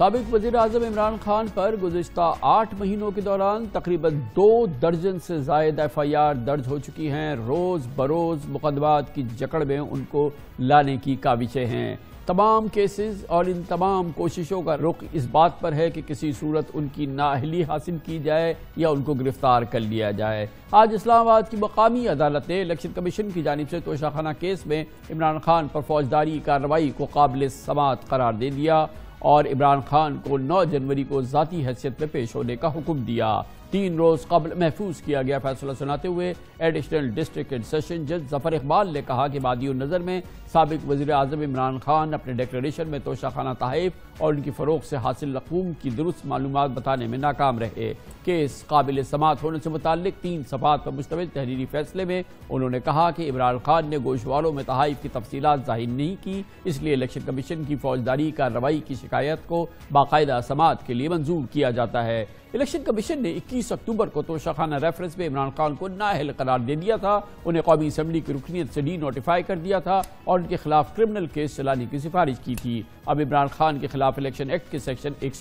सबक वजीर अजम इमरान खान पर गुजशत आठ महीनों के दौरान तकरीबन दो दर्जन से जायद एफ आई आर दर्ज हो चुकी हैं रोज़ बरोज़ मुकदमात की जकड़ में उनको लाने की काविशें हैं तमाम केसेस और इन तमाम कोशिशों का रुख इस बात पर है कि किसी सूरत उनकी नाहली हासिल की जाए या उनको गिरफ्तार कर लिया जाए आज इस्लामाबाद की मकामी अदालत ने इलेक्शन कमीशन की जानब से तोशाखाना केस में इमरान खान पर फौजदारी कार्रवाई को काबिल समात करार दे दिया और इमरान खान को 9 जनवरी को ज़ाती हैसियत में पेश होने का हुक्म दिया तीन रोज कबल महफूज किया गया फैसला सुनाते हुए एडिशनल डिस्ट्रिक्ट एंड सेशन जज जफर इकबाल ने कहा कि बादियों नज़र में सबक वजी अजम इमरान खान अपने डिक्लेशन में तोशा खाना तहफ और उनकी फरोख से हासिल रकूम की दुरुस्त मालूम बताने में नाकाम रहे केस काबिल समात होने से मुतल तीन सफात पर मुश्तम तहरीरी फैसले में उन्होंने कहा कि इमरान खान ने गोशवारों में तहफ की तफसीत जाहिर नहीं की इसलिए इलेक्शन कमीशन की फौजदारी कार्रवाई की शिकायत को बाकायदा समात के लिए मंजूर किया जाता है इलेक्शन कमीशन ने 21 अक्टूबर को तोशाखाना रेफरेंस में इमरान खान को नाहल करार दे दिया था उन्हें कौमी असम्बली की रुकनीत से डी नोटिफाई कर दिया था और उनके खिलाफ क्रिमिनल केस चलाने की सिफारिश की थी अब इमरान खान के खिलाफ इलेक्शन एक्ट के सेक्शन एक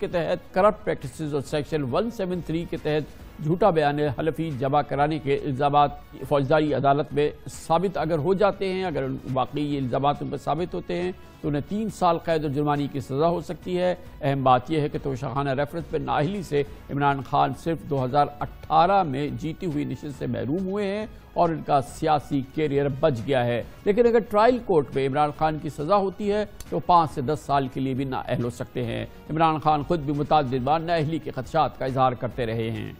के तहत करप्ट प्रैक्टिस और सेक्शन वन के तहत झूठा बयान हलफी जमा कराने के इल्ज़ाम फौजदारी अदालत में साबित अगर हो जाते हैं अगर वाकई ये इल्ज़ाम उन पर साबित होते हैं तो उन्हें तीन साल कैद और जुर्मानी की सज़ा हो सकती है अहम बात यह है कि तोशाखाना रेफरेंस पर नाहली से इमरान खान सिर्फ दो हज़ार अट्ठारह में जीती हुई निश्चित से महरूम हुए हैं और इनका सियासी कैरियर बच गया है लेकिन अगर ट्रायल कोर्ट में इमरान खान की सज़ा होती है तो पाँच से दस साल के लिए भी नाअहल हो सकते हैं इमरान खान खुद भी मुतद बार नाअहली के खदशात का इजहार करते रहे हैं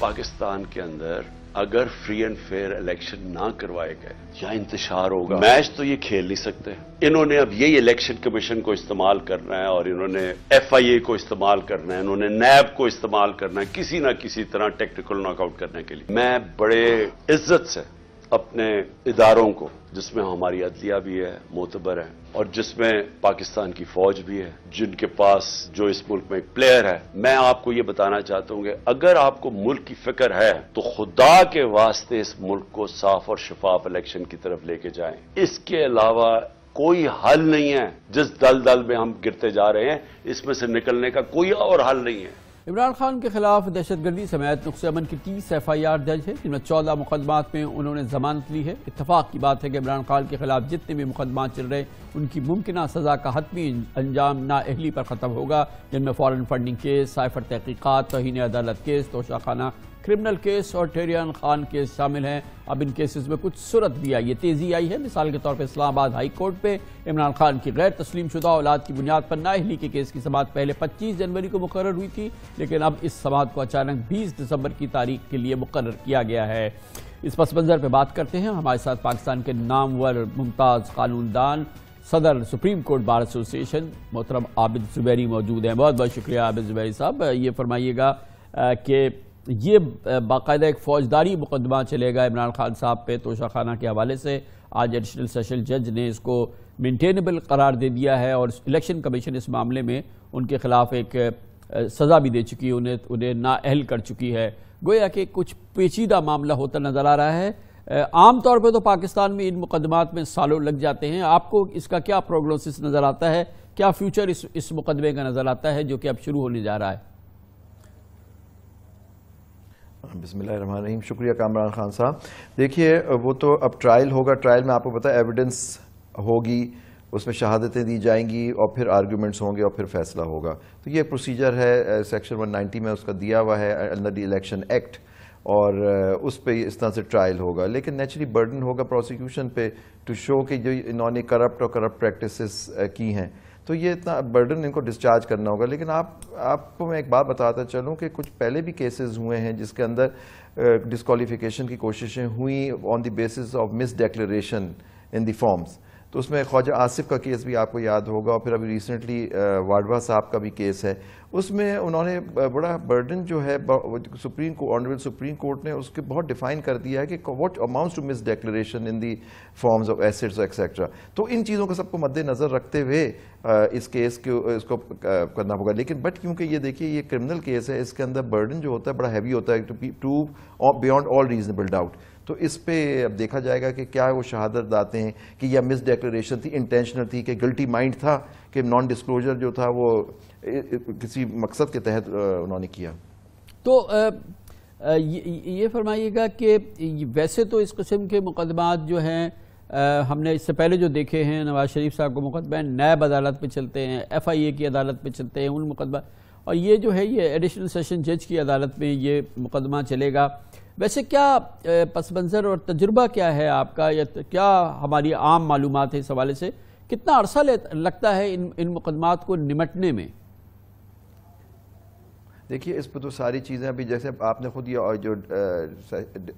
पाकिस्तान के अंदर अगर फ्री एंड फेयर इलेक्शन ना करवाए गए या इंतजार होगा मैच तो ये खेल नहीं सकते इन्होंने अब यही इलेक्शन कमीशन को इस्तेमाल करना है और इन्होंने एफआईए को इस्तेमाल करना है इन्होंने नैब को इस्तेमाल करना है किसी ना किसी तरह टेक्निकल नॉकआउट करने के लिए मैं बड़े इज्जत से अपने इदारों को जिसमें हमारी अदलिया भी है मोतबर है और जिसमें पाकिस्तान की फौज भी है जिनके पास जो इस मुल्क में एक प्लेयर है मैं आपको ये बताना चाहता हूं कि अगर आपको मुल्क की फिक्र है तो खुदा के वास्ते इस मुल्क को साफ और शफाफ इलेक्शन की तरफ लेके जाए इसके अलावा कोई हल नहीं है जिस दल दल में हम गिरते जा रहे हैं इसमें से निकलने का कोई और हल नहीं है इमरान खान के खिलाफ दहशतगर्दी समेत नुस्ख अमन की तीस एफ आई आर दर्ज है जिनमें चौदह मुकदमात में उन्होंने जमानत ली है इतफाक की बात है कि इमरान खान के खिलाफ जितने भी मुकदमा चल रहे उनकी मुमकिन सजा का हतमी अंजाम नाअहली पर ख़त्म होगा जिनमें फॉरन फंडिंग केस साइफर तहकीकत तोहनी अदालत केस तोशाखाना क्रिमिनल केस और टेरियान खान केस शामिल हैं अब इन केसेस में कुछ सूरत भी आई है तेजी आई है मिसाल के तौर पर इस्लामाबाद हाई कोर्ट पे इमरान खान की गैर तस्लीम शुदा औलाद की बुनियाद पर नाहली के केस की समात पहले 25 जनवरी को मुकर हुई थी लेकिन अब इस समात को अचानक 20 दिसंबर की तारीख के लिए मुकर किया गया है इस पस मंजर पर बात करते हैं हमारे साथ पाकिस्तान के नामवर मुमताज़ कानूनदान सदर सुप्रीम कोर्ट बार एसोसिएशन मोहतरम आबिद जुबैरी मौजूद हैं बहुत बहुत शुक्रिया आबिद जुबैरी साहब ये फरमाइएगा कि ये बाकायदा एक फौजदारी मुकदमा चलेगा इमरान खान साहब पे तोशा खाना के हवाले से आज एडिशनल सेशन जज ने इसको मेंटेनेबल करार दे दिया है और इलेक्शन कमीशन इस मामले में उनके खिलाफ एक सज़ा भी दे चुकी है उन्हें उन्हें नाअहल कर चुकी है गोया कि कुछ पेचीदा मामला होता नज़र आ रहा है आम तौर पर तो पाकिस्तान में इन मुकदमात में सालों लग जाते हैं आपको इसका क्या प्रोग्नोसिस नज़र आता है क्या फ्यूचर इस इस मुकदमे का नज़र आता है जो कि अब शुरू होने जा रहा है बिसमीम शुक्रिया कामरान खान साहब देखिए वो तो अब ट्रायल होगा ट्रायल में आपको पता है एविडेंस होगी उसमें शहादतें दी जाएंगी और फिर आर्ग्यूमेंट्स होंगे और फिर फैसला होगा तो ये प्रोसीजर है सेक्शन 190 में उसका दिया हुआ है अंडर द इलेक्शन एक्ट और उस पर इस तरह से ट्रायल होगा लेकिन नेचुरली बर्डन होगा प्रोसिक्यूशन पे टू शो कि जो इन्होंने करप्ट और करप्ट प्रैक्टिसेस की हैं तो ये इतना बर्डन इनको डिस्चार्ज करना होगा लेकिन आप आपको मैं एक बात बताता चलूँ कि कुछ पहले भी केसेस हुए हैं जिसके अंदर डिसकॉलीफिकेशन की कोशिशें हुई on the basis of misdeclaration in the forms तो उसमें ख्वाजा आसिफ का केस भी आपको याद होगा और फिर अभी रिसेंटली वाडवा साहब का भी केस है उसमें उन्होंने बड़ा बर्डन जो है supreme court honourable supreme court ने उसके बहुत डिफाइन कर दिया है कि what amounts to misdeclaration in the forms of assets etcetera तो इन चीज़ों को सबको मद्देनज़र रखते हुए इस केस को इसको करना होगा लेकिन बट क्योंकि ये देखिए ये क्रिमिनल केस है इसके अंदर बर्डन जो होता है बड़ा हैवी होता है to prove beyond all reasonable doubt तो इस पे अब देखा जाएगा कि क्या वो शहादत दाते हैं कि यह मिस डिक्लेरेशन थी इंटेंशनल थी कि गिल्टी माइंड था कि नॉन डिस्क्लोजर जो था वो किसी मकसद के तहत उन्होंने किया तो आ, ये, ये फरमाइएगा कि वैसे तो इस किस्म के मुकदमात जो हैं हमने इससे पहले जो देखे हैं नवाज शरीफ साहब को मुकदमे नैब अदालत पर चलते हैं एफ आई ए की अदालत पर चलते हैं उन मुकदमा और ये जो है ये एडिशनल सेशन जज की अदालत में ये मुकदमा चलेगा वैसे क्या पस मंज़र और तजुर्बा क्या है आपका या क्या हमारी आम मालूम है इस हवाले से कितना अरसा लगता है इन इन मुकदमात को निमटने में देखिए इस पर तो सारी चीज़ें अभी जैसे आपने खुद ये और जो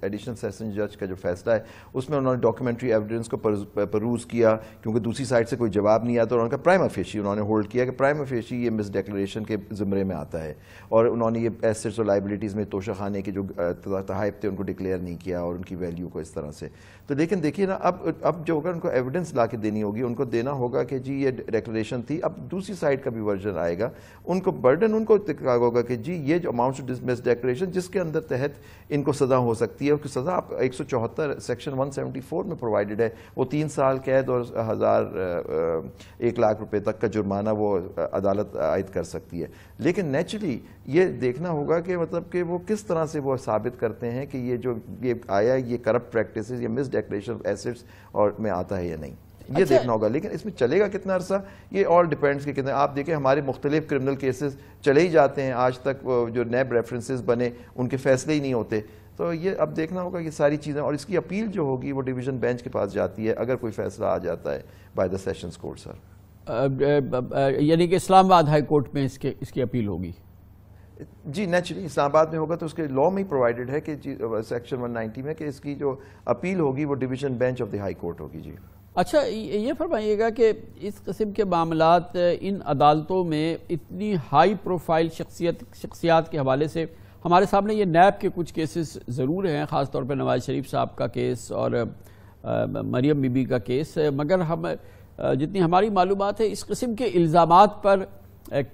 एडिशनल सेशन जज का जो फैसला है उसमें उन्होंने डॉक्यूमेंट्री एविडेंस को परूज किया क्योंकि दूसरी साइड से कोई जवाब नहीं आता और उनका प्राइम अफेशी उन्होंने होल्ड किया कि प्राइम अफेशी ये मिस डेक्लेशन के ज़ुमरे में आता है और उन्होंने ये एसेट्स और लाइबिलिटीज़ में तोशा खाने के जो तहफ थे उनको डिक्लेयर नहीं किया और उनकी वैल्यू को इस तरह से तो लेकिन देखिए ना अब अब जो होगा उनको एविडेंस ला के देनी होगी उनको देना होगा कि जी ये डिक्लेरेशन थी अब दूसरी साइड का भी वर्जन आएगा उनको बर्डन उनको होगा कि जी ये जो अमाउंट ऑफ डिसमिस डेकोरेशन जिसके अंदर तहत इनको सज़ा हो सकती है उसकी सज़ा आप एक सौ चौहत्तर सेक्शन वन सेवेंटी फोर में प्रोवाइडेड है वो तीन साल कैद और हज़ार एक लाख रुपए तक का जुर्माना वो अदालत आयद कर सकती है लेकिन नेचुरली ये देखना होगा कि मतलब कि वो किस तरह से वो साबित करते हैं कि ये जो ये आया ये करप्ट प्रैक्टिस या मिस डेकोरेशन ऑफ एसेट्स और में आता है या नहीं ये अच्छा, देखना होगा लेकिन इसमें चलेगा कितना अरसा ये ऑल डिपेंड्स के कितने आप देखें हमारे मुख्तलिफ क्रिमिनल केसेस चले ही जाते हैं आज तक जो नैब रेफरेंसेस बने उनके फैसले ही नहीं होते तो ये अब देखना होगा कि सारी चीज़ें और इसकी अपील जो होगी वो डिवीज़न बेंच के पास जाती है अगर कोई फैसला आ जाता है by the session court sir यानी कि इस्लामाबाद हाई कोर्ट में इसके इसकी अपील होगी जी नेचुरली इस्लामाबाद में होगा तो उसके लॉ में ही प्रोवाइडेड है कि सेक्शन 190 में कि इसकी जो अपील होगी वो division bench of the high court होगी जी अच्छा ये फरमाइएगा कि इस कस्म के मामला इन अदालतों में इतनी हाई प्रोफाइल शख्सियत शख्सियात के हवाले से हमारे सामने ये नैब के कुछ केसेस ज़रूर हैं ख़ास तौर पर नवाज शरीफ साहब का केस और मरियम बीबी का केस मगर हम जितनी हमारी मालूम है इस कस्म के इल्ज़ाम पर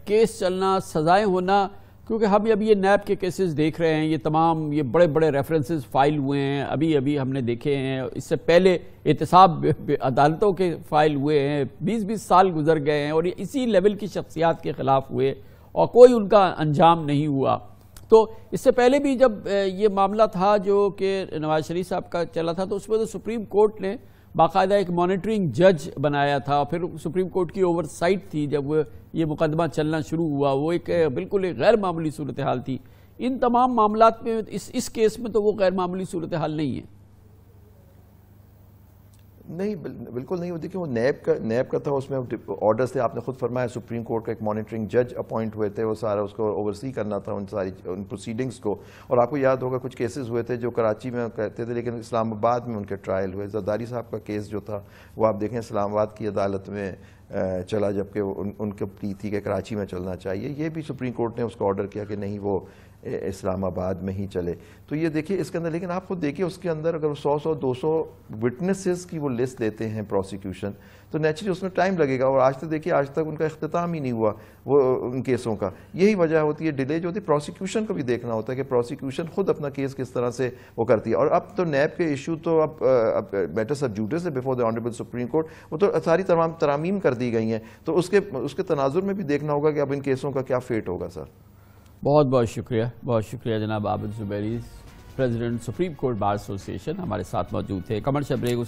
केस चलना सज़ाएँ होना क्योंकि हम अभी ये नैब के केसेस देख रहे हैं ये तमाम ये बड़े बड़े रेफरेंसेस फाइल हुए हैं अभी अभी हमने देखे हैं इससे पहले एहतसाब अदालतों के फाइल हुए हैं बीस बीस साल गुजर गए हैं और ये इसी लेवल की शख्सियात के ख़िलाफ़ हुए और कोई उनका अंजाम नहीं हुआ तो इससे पहले भी जब ये मामला था जो कि नवाज शरीफ साहब का चला था तो उसमें तो सुप्रीम कोर्ट ने बाकायदा एक मॉनिटरिंग जज बनाया था फिर सुप्रीम कोर्ट की ओवरसाइट थी जब ये मुकदमा चलना शुरू हुआ वो एक बिल्कुल एक गैर मामूली सूरत हाल थी इन तमाम मामला में इस इस केस में तो वो गैर मामूली सूरत हाल नहीं है नहीं बिल्कुल नहीं वो देखिए वो नैब का नैब का था उसमें ऑर्डर्स थे आपने खुद फरमाया सुप्रीम कोर्ट का एक मॉनिटरिंग जज अपॉइंट हुए थे वो सारा उसको ओवरसी करना था उन सारी उन प्रोसीडिंग्स को और आपको याद होगा कुछ केसेस हुए थे जो कराची में कहते थे लेकिन इस्लामाबाद में उनके ट्रायल हुए जरदारी साहब का केस जो था वो आप देखें इस्लामाबाद की अदालत में चला जबकि उन, उनके प्ली थी कि कराची में चलना चाहिए ये भी सुप्रीम कोर्ट ने उसको ऑर्डर किया कि नहीं वो इस्लामाबाद में ही चले तो ये देखिए इसके अंदर लेकिन आप खुद देखिए उसके अंदर अगर सौ सौ दो सौ विटनेसेस की वो लिस्ट देते हैं प्रोसिक्यूशन तो नेचुरली उसमें टाइम लगेगा और आज तक देखिए आज तक उनका अख्ताम ही नहीं हुआ वो उन केसों का यही वजह होती है डिले जो होती है प्रोसिक्यूशन को भी देखना होता है कि प्रोसिक्यूशन खुद अपना केस किस तरह से वो करती है और अब तो नैब के इशू तो अब मैटर सब जूटे से before the honourable supreme court वो तो सारी तमाम तरामीम कर दी गई हैं तो उसके उसके तनाजुर में भी देखना होगा कि अब इन केसों का क्या फेट होगा सर बहुत बहुत शुक्रिया बहुत शुक्रिया जनाब Abid Zubairi president supreme court bar association हमारे साथ मौजूद थे कमर्शियल ब्रेक